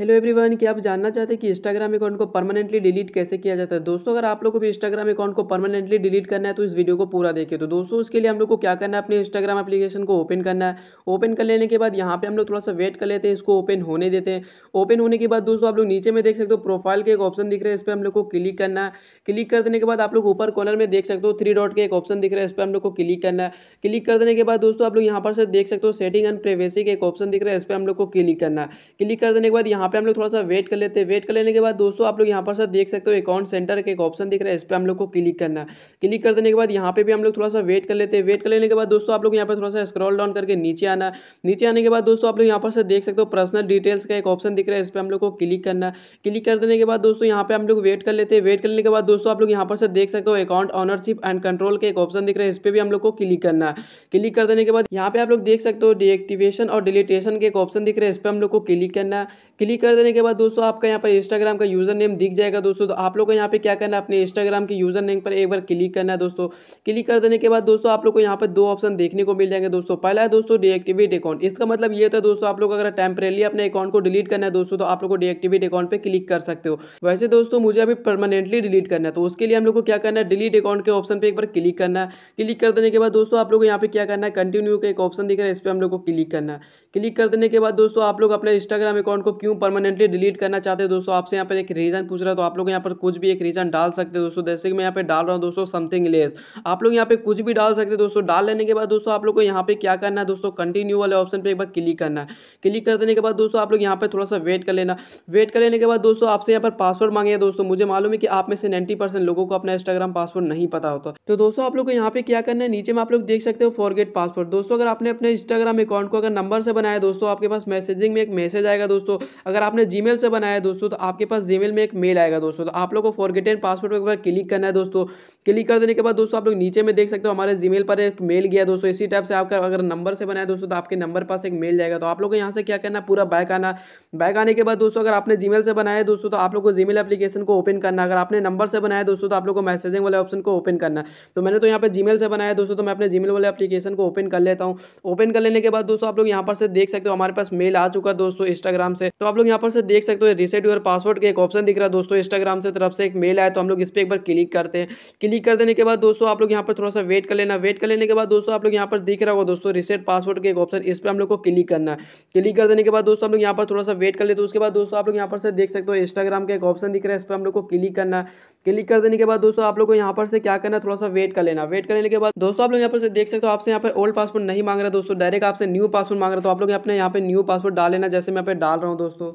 hello everyone कि आप जानना चाहते हैं कि इंस्टाग्राम अकाउंट को परमानेंटली डिलीट कैसे किया जाता है दोस्तों अगर आप लोग को भी इंस्टाग्राम अकाउंट को परमानेंटली डिलीट करना है तो इस वीडियो को पूरा देखिए तो दोस्तों उसके लिए हम लोग को क्या करना है अपने इंस्टाग्राम एप्लीकेशन को ओपन करना है ओपन कर लेने के बाद यहाँ पर हम लोग थोड़ा सा वेट कर लेते हैं इसको ओपन होने देते हैं ओपन होने के बाद दोस्तों आप लोग नीचे में देख सकते हो प्रोफाइल के एक ऑप्शन दिख रहा है इस पर हम लोग को क्लिक करना है क्लिक कर देने के बाद आप लोग ऊपर कॉलर में देख सकते हो थ्री डॉट के एक ऑप्शन दिख रहा है इस पर हम लोग को क्लिक करना है क्लिक कर देने के बाद दोस्तों आप लोग यहाँ पर से देख सकते हो सेटिंग एंड प्रेवेसी के एक ऑप्शन दिख रहा है इस पर हम लोग को क्लिक करना है क्लिक कर देने के बाद यहाँ यहाँ पे हम लोग थोड़ा सा वेट कर लेते हैं वेट कर लेने के बाद दोस्तों आप लोग यहाँ पर सर देख सकते हो अकाउंट सेंटर का एक ऑप्शन दिख रहा है इस पर हम लोग को क्लिक करना है क्लिक कर देने के बाद यहाँ पे भी हम लोग थोड़ा सा वेट कर लेते हैं वेट कर लेने के बाद दोस्तों आप लोग यहाँ पर थोड़ा सा स्क्रॉल डाउन करके नीचे आना नीचे आने के बाद दोस्तों आप लोग यहाँ पर से देख सकते हो पर्सनल डिटेल्स का एक ऑप्शन दिख रहा है इस पर हम लोग को क्लिक करना क्लिक कर देने के बाद दोस्तों यहाँ पे हम लोग वेट कर लेते हैं वेट करने के बाद दोस्तों आप लोग यहाँ पर सर देख सकते हो अकाउंट ऑनरशिप एंड कंट्रोल के एक ऑप्शन दिख रहा है इस पर भी हम लोग को क्लिक करना है क्लिक कर देने के बाद यहाँ पे आप लोग देख सकते हो डीएक्टिवेशन और डिलीटेशन के एक ऑप्शन दिख रहा है इस पर हम लोग को क्लिक करना क्लिक कर देने के बाद दोस्तों आपका यहाँ पर इंस्टाग्राम का यूजर नेम दिख जाएगा दोस्तों तो आप लोग को यहाँ पे क्या करना है अपने इंस्टाग्राम के यूजर नेम पर एक बार क्लिक करना है दोस्तों क्लिक कर देने के बाद दोस्तों आप लोग को यहाँ पर दो ऑप्शन देखने को मिल जाएंगे दोस्तों पहला है दोस्तों डीएक्टिवेट अकाउंट इसका मतलब ये था दोस्तों आप लोग अगर टेम्परेली अपने अकाउंट को डिलीट करना है दोस्तों तो आप लोग को डीएक्टिवेट अकाउंट पर क्लिक कर सकते हो वैसे दोस्तों मुझे अभी परमानेंटली डिलीट करना है तो उसके लिए हम लोग को क्या करना है डिलीट अकाउंट के ऑप्शन पर एक बार क्लिक करना है क्लिक कर देने के बाद दोस्तों आप लोग को यहाँ पे क्या करना है कंटिन्यू का एक ऑप्शन दिख रहा है इस पर हम लोग को क्लिक करना है क्लिक कर देने के बाद दोस्तों आप लोग अपने इंस्टाग्राम अकाउंट को क्यों परमानेंटली डिलीट करना चाहते हैं दोस्तों आपसे यहाँ पर एक रीज़न पूछ रहा है तो आप लोग यहाँ पर कुछ भी एक रीज़न डाल सकते हैं दोस्तों जैसे कि मैं यहाँ पे डाल रहा हूँ दोस्तों समथिंग लेस आप लोग यहाँ पे कुछ भी डाल सकते हैं दोस्तों डाल लेने के बाद दोस्तों आप लोग को यहाँ पे क्या करना है दोस्तों कंटिन्यू वाले ऑप्शन पर एक बार क्लिक करना है क्लिक कर देने के बाद दोस्तों आप लोग यहाँ पर थोड़ा सा वेट कर लेना वेट कर लेने के बाद दोस्तों आपसे यहाँ पर पासवर्ड मांगे दोस्तों मुझे मालूम है कि आप में से नाइन्टी लोगों को अपना इंस्टाग्राम पासवर्ड नहीं पता होता तो दोस्तों आप लोग को यहाँ पे क्या करना है नीचे में आप लोग देख सकते हो फॉरगेट पासवर्ड दोस्तों अगर आपने अपने इंस्टाग्राम अकाउंट को अगर नंबर से बनाया दोस्तों आपके पास मैसेजिंग में एक मैसेज आएगा दोस्तों अगर आपने जी से बनाया है दोस्तों तो आपके पास जी में एक मेल आएगा दोस्तों तो आप लोग को एंड पासवर्ड पर एक बार क्लिक करना है दोस्तों क्लिक कर देने के बाद दोस्तों आप लोग नीचे में देख सकते हो हमारे जी पर एक मेल गया दोस्तों इसी टाइप से आपका अगर नंबर से बनाया दोस्तों तो आपके नंबर पास एक मेल जाएगा तो आप लोग को यहाँ से क्या करना पूरा बैक आना बैक आने के बाद दोस्तों अगर आपने जी से बनाया दोस्तों तो आप लोग को जीमेल एप्लीकेशन को ओपन करना अगर आपने नंबर से बनाया दोस्तों तो आप लोग को मैसेजिंग वाले ऑप्शन को ओपन करना तो मैंने तो यहाँ पर जी से बनाया दोस्तों तो मैं अपने जी वाले एप्लीकेशन को ओपन कर लेता हूँ ओपन कर लेने के बाद दोस्तों आप लोग यहाँ पर से देख सकते हो हमारे पास मेल आ चुका है दोस्तों इंस्टाग्राम से तो आप लोग यहाँ पर से देख सकते हो रिसेट यूर पासवर्ड का एक ऑप्शन दिख रहा है दोस्तों इंस्टाग्राम से तरफ से एक मेल आया तो हम लोग इस पर एक बार क्लिक करते हैं क्लिक कर देने के बाद दोस्तों आप लोग यहाँ पर थोड़ा सा वेट कर लेना वेट कर लेने के बाद दोस्तों आप लोग यहाँ पर दिख रहा होगा दोस्तों रिसेट पासवर्ड का एक ऑप्शन इस पर हम लोग को क्लिक करना है क्लिक कर देने के बाद दोस्तों हम लोग यहाँ पर थोड़ा सा वेट कर लेते हैं उसके बाद दोस्तों आप लोग यहाँ पर से देख सकते हो इंस्टाग्राम का एक ऑप्शन दिख रहा है इस पर हम लोग को क्लिक करना है क्लिक कर देने के बाद दोस्तों आप लोग को यहाँ पर से क्या करना है थोड़ा सा वेट कर लेना वेट करने के बाद दोस्तों आप लोग यहाँ पर से देख सकते हो आपसे यहाँ पर ओल्ड पासवर्ड नहीं मांग रहा दोस्तों डायरेक्ट आपसे न्यू पासवर्ड मांग रहा तो आप लोग अपने यहाँ पर न्यू पासवर्ड डाल लेना जैसे मैं यहाँ पर डाल रहा हूँ दोस्तों दोस्तों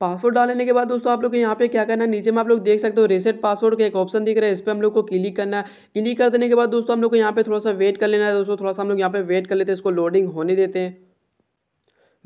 पासवर्ड डालने के बाद दोस्तों आप लोग यहाँ पे क्या करना है नीचे में आप लोग देख सकते हो रिसेट पासवर्ड का एक ऑप्शन दिख रहा है इस पर हम लोग को क्लिक करना है क्लिक कर देने के बाद दोस्तों हम लोग को यहाँ पे थोड़ा सा वेट कर लेना है दोस्तों थोड़ा सा हम लोग यहाँ पे वेट कर लेते हैं इसको लोडिंग होने देते हैं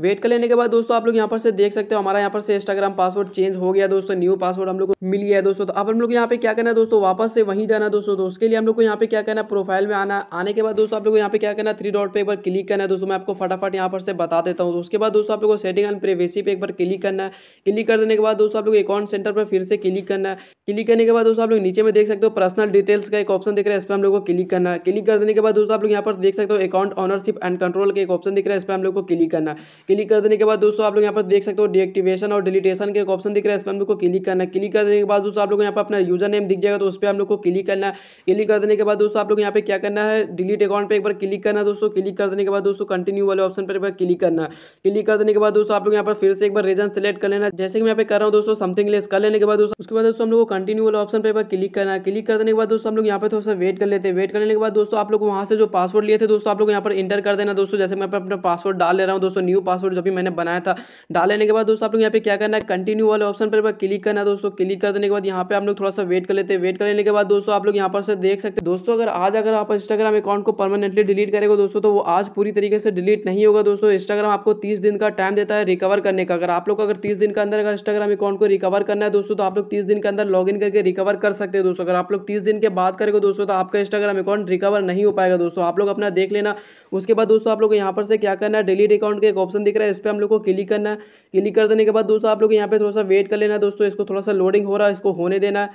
वेट कर लेने के बाद दोस्तों आप लोग यहाँ पर से देख सकते हो हमारा यहाँ पर से इंस्टाग्राम पासवर्ड चेंज हो गया दोस्तों न्यू पासवर्ड हम लोग को मिल गया दोस्तों तो अब हम लोग यहाँ पे क्या करना है दोस्तों वापस से वहीं जाना दोस्तों तो उसके लिए हम लोग को यहाँ पे क्या करना है प्रोफाइल में आना आने के बाद दोस्तों आप लोग यहाँ पे क्या करना है थ्री डॉट पे एक बार क्लिक करना है दोस्तों मैं आपको फटाफट यहाँ पर से बता देता हूँ तो उसके बाद दोस्तों आप लोग को सेटिंग एंड प्रेवेसी पे एक बार क्लिक करना है क्लिक कर देने के बाद दोस्तों आप लोग अकाउंट सेंटर पर फिर से क्लिक करना है क्लिक करने के बाद दोस्तों आप लोग नीचे में देख सकते हो पर्सनल डिटेल्स का एक ऑप्शन दिख रहा है इस पर हम लोग को क्लिक करना है क्लिक कर देने के बाद दोस्तों आप लोग यहाँ पर देख सकते हो अकाउंट ऑनरशिप एंड कंट्रोल का एक ऑप्शन दिख रहा है इस पर हम लोग को क्लिक करना है क्लिक कर देने के बाद दोस्तों आप लोग यहाँ पर देख सकते हो डीएक्टिवेशन और डिलीटेशन के ऑप्शन दिख रहा है इस पर हम लोग को क्लिक करना क्लिक कर देने के बाद दोस्तों आप लोग यहाँ पर अपना यूजर नेम दिख जाएगा तो उस पर हम लोग को क्लिक करना क्लिक कर देने के बाद दोस्तों आप लोग यहाँ पे क्या करना है डिलीट अकाउंट पर एक बार क्लिक करना दोस्तों क्लिक कर देने के बाद दोस्तों कंटिन्यू वाले ऑप्शन पर एक बार क्लिक करना क्लिक कर देने के बाद दोस्तों आप लोग यहाँ पर फिर से एक बार रीजन सेलेक्ट कर लेना जैसे कि मैं यहाँ पे कर रहा हूँ दोस्तों समथिंग लेस कर लेने के बाद दोस्तों उसके बाद दोस्तों हम लोग को कंटिन्यू वाले ऑप्शन पर एक बार क्लिक करना क्लिक कर देने के बाद दोस्तों हम लोग यहाँ पे थोड़ा सा वेट कर लेते हैं वेट करने के बाद दोस्तों आप लोग वहाँ से जो पासवर्ड लिए थे दोस्तों आप लोग यहाँ पर इंटर कर देना दोस्तों जैसे मैं अपना पासवर्ड डाल ले रहा हूँ दोस्तों न्यू पास पासवर्ड जो भी मैंने बनाया था डाल लेने के बाद दोस्तों आप लोग यहाँ पे क्या करना है कंटिन्यू वाले ऑप्शन पर क्लिक करना है दोस्तों क्लिक कर देने के बाद यहाँ पे आप लोग थोड़ा सा वेट कर लेते हैं वेट कर लेने के बाद दोस्तों आप लोग यहाँ पर से देख सकते हैं दोस्तों अगर आज अगर आप इंस्टाग्राम अकाउंट को परमानेंटली डिलीट करेगा दोस्तों तो वो आज पूरी तरीके से डिलीट नहीं होगा दोस्तों इंस्टाग्राम आपको तीस दिन का टाइम देता है रिकवर करने का अगर आप लोग अगर तीस दिन के अंदर अगर इंस्टाग्राम अकाउंट को रिकवर करना है दोस्तों तो आप लोग तीस दिन के अंदर लॉग करके रिकवर कर सकते हैं दोस्तों अगर आप लोग तीस दिन के बाद करेंगे दोस्तों तो आपका इंस्टाग्राम अकाउंट रिकवर नहीं हो पाएगा दोस्तों आप लोग अपना देख लेना उसके बाद दोस्तों आप लोग यहाँ पर से क्या करना है डिलीट अकाउंट का एक ऑप्शन दिख रहा है इस पर हम लोग को क्लिक करना है क्लिक कर देने के बाद दोस्तों आप लोग यहाँ पे थोड़ा सा वेट कर लेना दोस्तों इसको थोड़ा सा लोडिंग हो रहा है इसको होने देना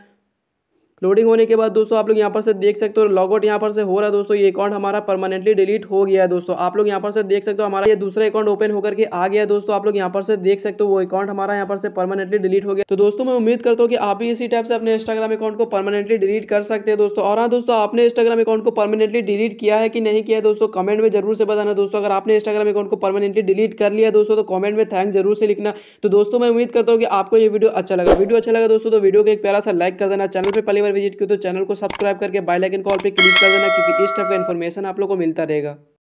लोडिंग होने के बाद दोस्तों आप लोग यहाँ पर से देख सकते हो लॉगआउट यहाँ पर से हो रहा है दोस्तों ये अकाउंट हमारा परमानेंटली डिलीट हो गया है दोस्तों आप लोग यहाँ पर से देख सकते हो हमारा ये दूसरा अकाउंट ओपन होकर के आ गया दोस्तों आप लोग यहाँ पर से देख सकते हो वो अकाउंट हमारा यहाँ पर से परमानेंटली डिलीट हो गया तो दोस्तों मैं उम्मीद करता हूँ कि आप भी इसी टाइप से अपने इंस्टाग्राम अकाउंट को परमानेंटली डिलीट कर सकते हैं दोस्तों और हाँ दोस्तों आपने इंस्टाग्राम अकाउंट को परमानेंटली डिलीट किया है कि नहीं किया दोस्तों कमेंट में जरूर से बताना दोस्तों अगर आपने इंस्टाग्राम अकाउंट को परमानेंटली डिलीट कर लिया दोस्तों तो कमेंट में थैंक जरूर से लिखना तो दोस्तों मैं उम्मीद करता हूँ कि आपको ये वीडियो अच्छा लगा वीडियो अच्छा लगा दोस्तों तो वीडियो को एक प्यारा सा लाइक कर देना चैनल पर पहली बार पर विजिट किए तो चैनल को सब्सक्राइब करके बेल आइकन कॉल पर क्लिक कर देना क्योंकि इस टाइप का इन्फॉर्मेशन आप लोग को मिलता रहेगा